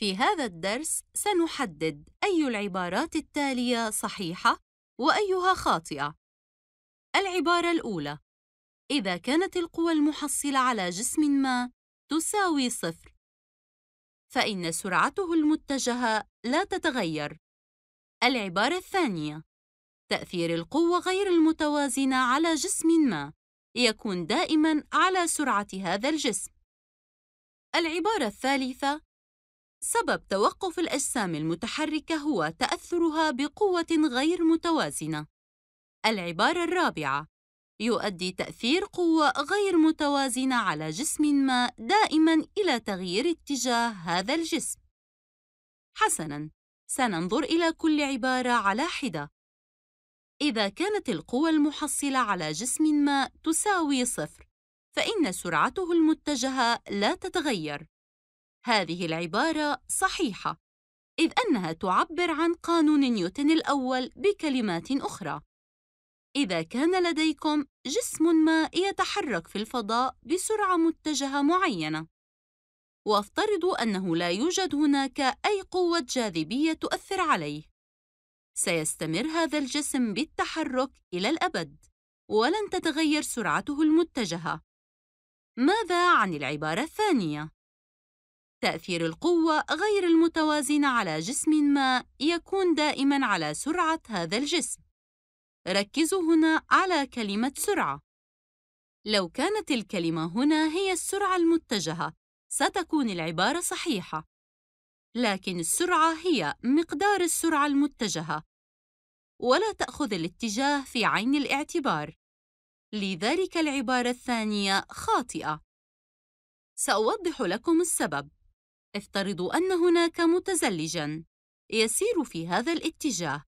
في هذا الدرس سنحدد أي العبارات التالية صحيحة وأيها خاطئة. العبارة الأولى: إذا كانت القوى المحصلة على جسم ما تساوي صفر، فإن سرعته المتجهة لا تتغير. العبارة الثانية: تأثير القوة غير المتوازنة على جسم ما يكون دائماً على سرعة هذا الجسم. العبارة الثالثة: سبب توقف الأجسام المتحركة هو تأثرها بقوة غير متوازنة. العبارة الرابعة: يؤدي تأثير قوة غير متوازنة على جسم ما دائمًا إلى تغيير اتجاه هذا الجسم. حسنًا، سننظر إلى كل عبارة على حدة. إذا كانت القوة المحصلة على جسم ما تساوي صفر، فإن سرعته المتجهة لا تتغير. هذه العبارة صحيحة إذ أنها تعبر عن قانون نيوتن الأول بكلمات أخرى إذا كان لديكم جسم ما يتحرك في الفضاء بسرعة متجهة معينة وافترضوا أنه لا يوجد هناك أي قوة جاذبية تؤثر عليه سيستمر هذا الجسم بالتحرك إلى الأبد ولن تتغير سرعته المتجهة ماذا عن العبارة الثانية؟ تأثير القوة غير المتوازنة على جسم ما يكون دائماً على سرعة هذا الجسم. ركزوا هنا على كلمة سرعة. لو كانت الكلمة هنا هي السرعة المتجهة، ستكون العبارة صحيحة. لكن السرعة هي مقدار السرعة المتجهة، ولا تأخذ الاتجاه في عين الاعتبار. لذلك العبارة الثانية خاطئة. سأوضح لكم السبب. افترضوا أن هناك متزلجاً يسير في هذا الاتجاه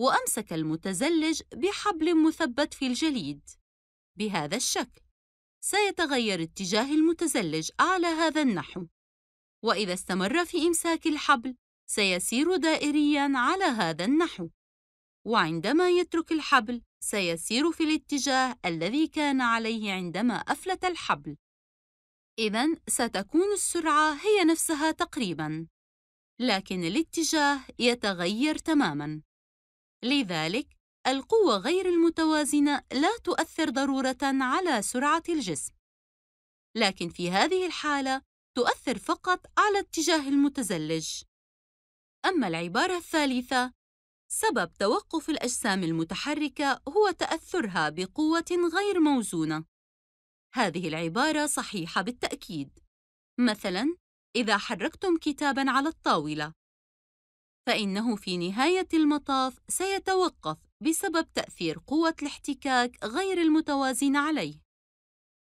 وأمسك المتزلج بحبل مثبت في الجليد بهذا الشكل سيتغير اتجاه المتزلج على هذا النحو وإذا استمر في إمساك الحبل سيسير دائرياً على هذا النحو وعندما يترك الحبل سيسير في الاتجاه الذي كان عليه عندما أفلت الحبل إذا ستكون السرعة هي نفسها تقريباً، لكن الاتجاه يتغير تماماً. لذلك، القوة غير المتوازنة لا تؤثر ضرورة على سرعة الجسم، لكن في هذه الحالة تؤثر فقط على اتجاه المتزلج. أما العبارة الثالثة، سبب توقف الأجسام المتحركة هو تأثرها بقوة غير موزونة. هذه العبارة صحيحة بالتأكيد. مثلاً، إذا حركتم كتاباً على الطاولة، فإنه في نهاية المطاف سيتوقف بسبب تأثير قوة الاحتكاك غير المتوازن عليه.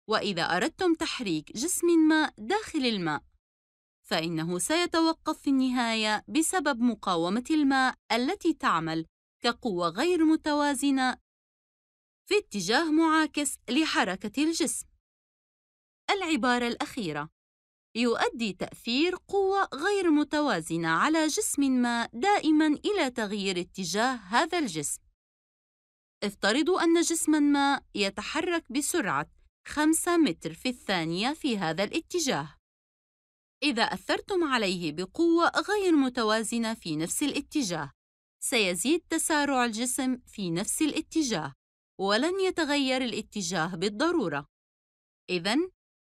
وإذا أردتم تحريك جسم ما داخل الماء، فإنه سيتوقف في النهاية بسبب مقاومة الماء التي تعمل كقوة غير متوازنة في اتجاه معاكس لحركة الجسم. العبارة الأخيرة يؤدي تأثير قوة غير متوازنة على جسم ما دائماً إلى تغيير اتجاه هذا الجسم. افترضوا أن جسماً ما يتحرك بسرعة 5 متر في الثانية في هذا الاتجاه. إذا أثرتم عليه بقوة غير متوازنة في نفس الاتجاه، سيزيد تسارع الجسم في نفس الاتجاه، ولن يتغير الاتجاه بالضرورة. إذا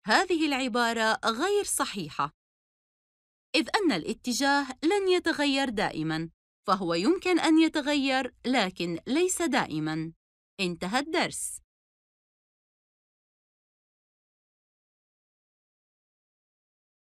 هذه العبارة غير صحيحة. إذ أن الاتجاه لن يتغير دائماً، فهو يمكن أن يتغير لكن ليس دائماً. انتهى الدرس.